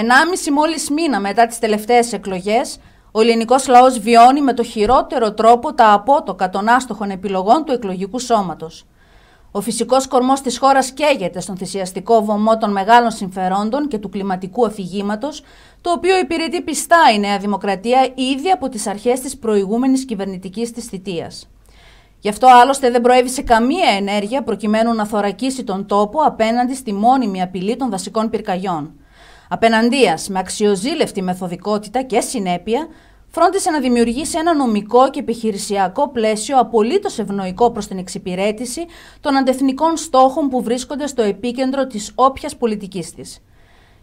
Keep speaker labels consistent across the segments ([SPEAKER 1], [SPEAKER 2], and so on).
[SPEAKER 1] Ενάμιση μόλις μήνα μετά τις τελευταίες εκλογές, ο ελληνικός λαός βιώνει με το χειρότερο τρόπο τα απότοκα των άστοχων επιλογών του εκλογικού σώματος. Ο φυσικός κορμός της χώρας καίγεται στον θυσιαστικό βωμό των μεγάλων συμφερόντων και του κλιματικού αφηγήματος, το οποίο υπηρετεί πιστά η Νέα Δημοκρατία ήδη από τις αρχές της προηγούμενης κυβερνητικής της θητείας. Γι' αυτό άλλωστε δεν προέβησε καμία ενέργεια προκειμένου να θωρακίσει τον τόπο απέναντι στη μόνιμη απειλή των δασικών πυρκαγιών. Απέναντίας με αξιοζήλευτη μεθοδικότητα και συνέπεια, φρόντισε να δημιουργήσει ένα νομικό και επιχειρησιακό πλαίσιο απολύτως ευνοϊκό προς την εξυπηρέτηση των αντεθνικών στόχων που βρίσκονται στο επίκεντρο της όποιας πολιτικής της.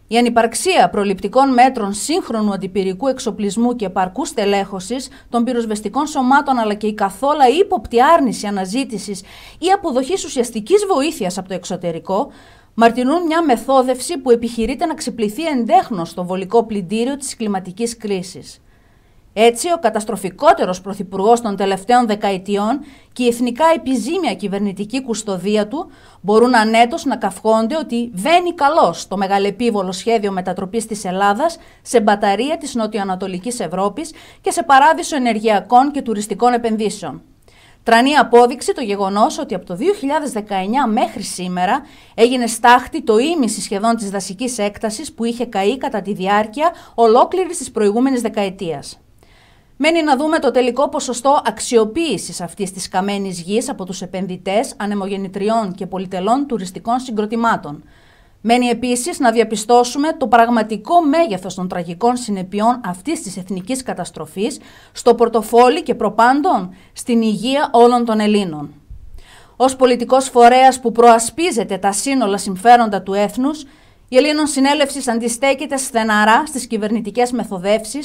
[SPEAKER 1] Η ανυπαρξία προληπτικών μέτρων σύγχρονου αντιπυρικού εξοπλισμού και επαρκούς στελέχωσης των πυροσβεστικών σωμάτων αλλά και η καθόλα ύποπτη άρνηση αναζήτησης ή αποδοχής ουσιαστικής βοήθειας από το εξωτερικό μαρτυρούν μια μεθόδευση που επιχειρείται να ξεπληθεί εντέχνος στο βολικό πλυντήριο της κλιματικής κρίσης. Έτσι, ο καταστροφικότερος πρωθυπουργός των τελευταίων δεκαετιών και η εθνικά επιζήμια κυβερνητική κουστοδία του μπορούν ανέτος να καυχόνται ότι βαίνει καλώ το μεγαλεπίβολο σχέδιο μετατροπής της Ελλάδας σε μπαταρία της νοτιοανατολικής Ευρώπης και σε παράδεισο ενεργειακών και τουριστικών επενδύσεων. Τρανή απόδειξη το γεγονός ότι από το 2019 μέχρι σήμερα έγινε στάχτη το ίμιση σχεδόν της δασικής έκτασης που είχε καεί κατά τη διάρκεια ολόκληρης της προηγούμενης δεκαετίας. Μένει να δούμε το τελικό ποσοστό αξιοποίησης αυτής της καμένης γης από τους επενδυτές, ανεμογεννητριών και πολυτελών τουριστικών συγκροτημάτων. Μένει επίσης να διαπιστώσουμε το πραγματικό μέγεθος των τραγικών συνεπειών αυτής της εθνικής καταστροφής στο πορτοφόλι και προπάντων στην υγεία όλων των Ελλήνων. Ως πολιτικός φορέας που προασπίζεται τα σύνολα συμφέροντα του έθνους, η Ελλήνων Συνέλευση αντιστέκεται στεναρά στις κυβερνητικές μεθοδεύσεις,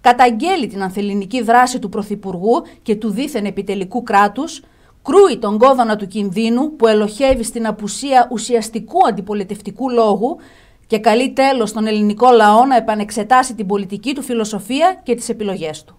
[SPEAKER 1] καταγγέλει την ανθεληνική δράση του Πρωθυπουργού και του δίθεν επιτελικού κράτους, κρούει τον κόδωνα του κινδύνου που ελοχεύει στην απουσία ουσιαστικού αντιπολιτευτικού λόγου και καλεί τέλος τον ελληνικό λαό να επανεξετάσει την πολιτική του φιλοσοφία και τις επιλογές του.